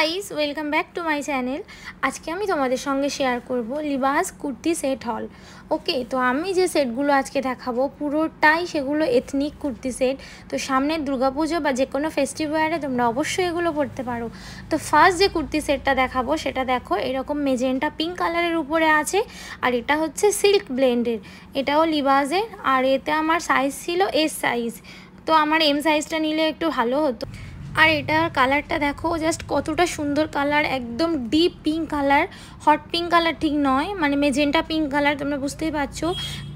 guys welcome back to my channel আজকে আমি তোমাদের সঙ্গে শেয়ার করব লিবাস কুর্তি সেট হল ওকে তো আমি যে সেটগুলো আজকে দেখাবো পুরোটাই সেগুলো এথনিক কুর্তি সেট তো সামনের দুর্গাপুজো বা যে কোনো ফেস্টিভ্যালে তোমরা অবশ্যই এগুলো পরতে পারো তো ফার্স্ট যে কুর্তি সেটটা দেখাবো সেটা দেখো এরকম মেজেন্টা পিঙ্ক কালারের উপরে আছে আর এটা হচ্ছে সিল্ক ব্লেন্ডের এটাও লিবাসের আর এতে আমার সাইজ ছিল এস সাইজ তো আমার এম সাইজটা নিলে একটু ভালো হতো আর এটার কালারটা দেখো জাস্ট কতটা সুন্দর কালার একদম deep pink colour hot pink colour ঠিক নয় মানে মেজেন্টা পিঙ্ক কালার তোমরা বুঝতেই পারছো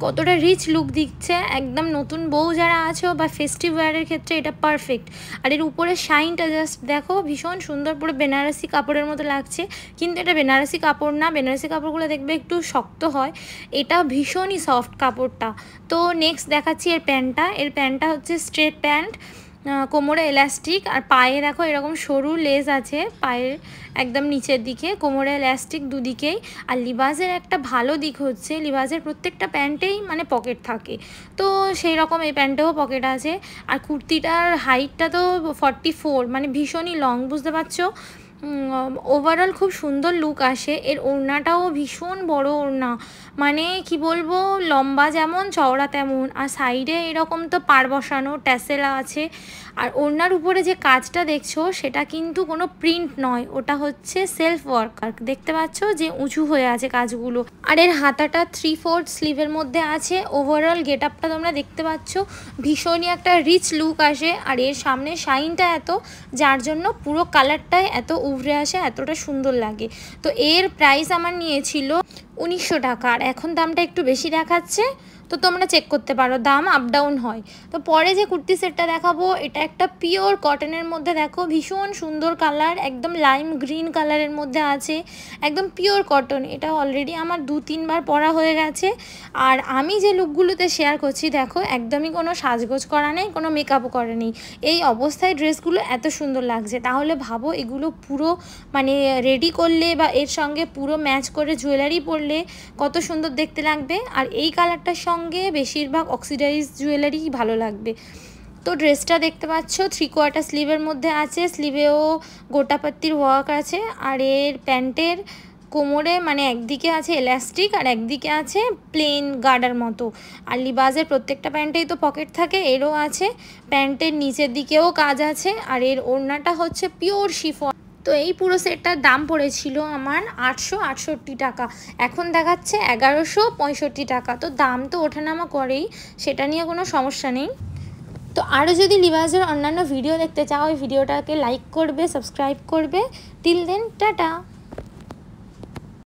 কতটা রিচ লুক দিচ্ছে একদম নতুন বউ যারা আছো বা ফেস্টিভ ওয়ারের ক্ষেত্রে এটা পারফেক্ট আর এর উপরে শাইনটা জাস্ট দেখো ভীষণ সুন্দর পুরো বেনারসি কাপড়ের মতো লাগছে কিন্তু এটা বেনারসি কাপড় না বেনারসি কাপড়গুলো দেখবে একটু শক্ত হয় এটা ভীষণই সফট কাপড়টা তো নেক্সট দেখাচ্ছি এর প্যান্টটা এর প্যান্টটা হচ্ছে স্ট্রেট প্যান্ট কোমরে এলাস্টিক আর পায়ে দেখো এরকম সরু লেস আছে পায়ের একদম নিচের দিকে কোমরে এলাস্টিক দুদিকেই আর লিবাজের একটা ভালো দিক হচ্ছে লিবাজের প্রত্যেকটা প্যান্টেই মানে পকেট থাকে তো সেই রকম এই প্যান্টেও পকেট আছে আর কুর্তিটার হাইটটা তো ফর্টি ফোর মানে ভীষণই লং বুঝতে পারছো ওভারঅল খুব সুন্দর লুক আসে এর ওড়নাটাও ভীষণ বড় ওড়না মানে কি বলবো লম্বা যেমন চওড়া তেমন আর সাইডে এরকম তো পার বসানো ট্যাসেলা আছে আর ওড়নার উপরে যে কাজটা দেখছো সেটা কিন্তু কোনো প্রিন্ট নয় ওটা হচ্ছে সেলফ ওয়ার্কার দেখতে পাচ্ছ যে উঁচু হয়ে আছে কাজগুলো আর এর হাতাটা থ্রি ফোর্থ স্লিভের মধ্যে আছে ওভারঅল গেট আপটা তোমরা দেখতে পাচ্ছ ভীষণই একটা রিচ লুক আসে আর এর সামনে শাইনটা এত যার জন্য পুরো কালারটাই এত উভরে আসে এতটা সুন্দর লাগে তো এর প্রাইস আমার নিয়েছিল উনিশশো টাকা আর এখন দামটা একটু বেশি দেখাচ্ছে তো তোমরা চেক করতে পারো দাম আপ ডাউন হয় তো পরে যে কুর্তি সেটটা দেখাবো এটা একটা পিওর কটনের মধ্যে দেখো ভীষণ সুন্দর কালার একদম লাইম গ্রিন কালারের মধ্যে আছে একদম পিওর কটন এটা অলরেডি আমার দু তিনবার পরা হয়ে গেছে আর আমি যে লুকগুলোতে শেয়ার করছি দেখো একদমই কোনো সাজগোজ করা নেই কোনো মেকআপও করা নেই এই অবস্থায় ড্রেসগুলো এত সুন্দর লাগছে তাহলে ভাবো এগুলো পুরো মানে রেডি করলে বা এর সঙ্গে পুরো ম্যাচ করে জুয়েলারি পরলে কত সুন্দর দেখতে লাগবে আর এই কালারটার সঙ্গে সঙ্গে বেশিরভাগ অক্সিডাইজ জুয়েলারি ভালো লাগবে তো ড্রেসটা দেখতে পাচ্ছ থ্রি কোয়ার্টার স্লিভের মধ্যে আছে স্লিভেও গোটাপাত্তির ওয়ার্ক আছে আর এর প্যান্টের কোমরে মানে একদিকে আছে এলাস্টিক আর একদিকে আছে প্লেন গার্ডার মতো আর লিবাজের প্রত্যেকটা প্যান্টেই তো পকেট থাকে এরও আছে প্যান্টের নিচের দিকেও কাজ আছে আর এর ওড়নাটা হচ্ছে পিওর শিফন তো এই পুরো সেটটার দাম পড়েছিল আমার আটশো আটষট্টি টাকা এখন দেখাচ্ছে এগারোশো পঁয়ষট্টি টাকা তো দাম তো ওঠানামা করেই সেটা নিয়ে কোনো সমস্যা নেই তো আরও যদি লিভাসের অন্যান্য ভিডিও দেখতে চাও ওই ভিডিওটাকে লাইক করবে সাবস্ক্রাইব করবে টিল দেন টাটা